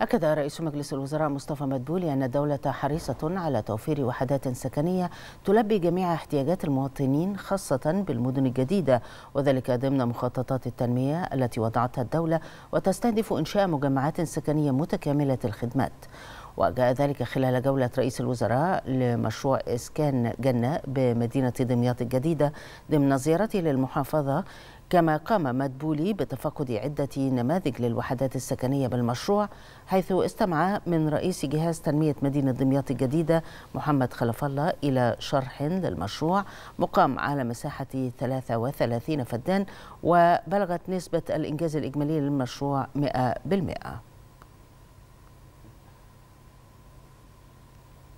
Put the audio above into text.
أكد رئيس مجلس الوزراء مصطفى مدبولي أن الدولة حريصة على توفير وحدات سكنية تلبي جميع احتياجات المواطنين خاصة بالمدن الجديدة وذلك ضمن مخططات التنمية التي وضعتها الدولة وتستهدف إنشاء مجمعات سكنية متكاملة الخدمات وجاء ذلك خلال جولة رئيس الوزراء لمشروع إسكان جنة بمدينة دمياط الجديدة ضمن زيارته للمحافظة كما قام مدبولي بتفقد عدة نماذج للوحدات السكنية بالمشروع حيث استمع من رئيس جهاز تنمية مدينة دمياط الجديدة محمد خلف الله إلى شرح للمشروع مقام على مساحة 33 فدان وبلغت نسبة الإنجاز الإجمالي للمشروع 100%.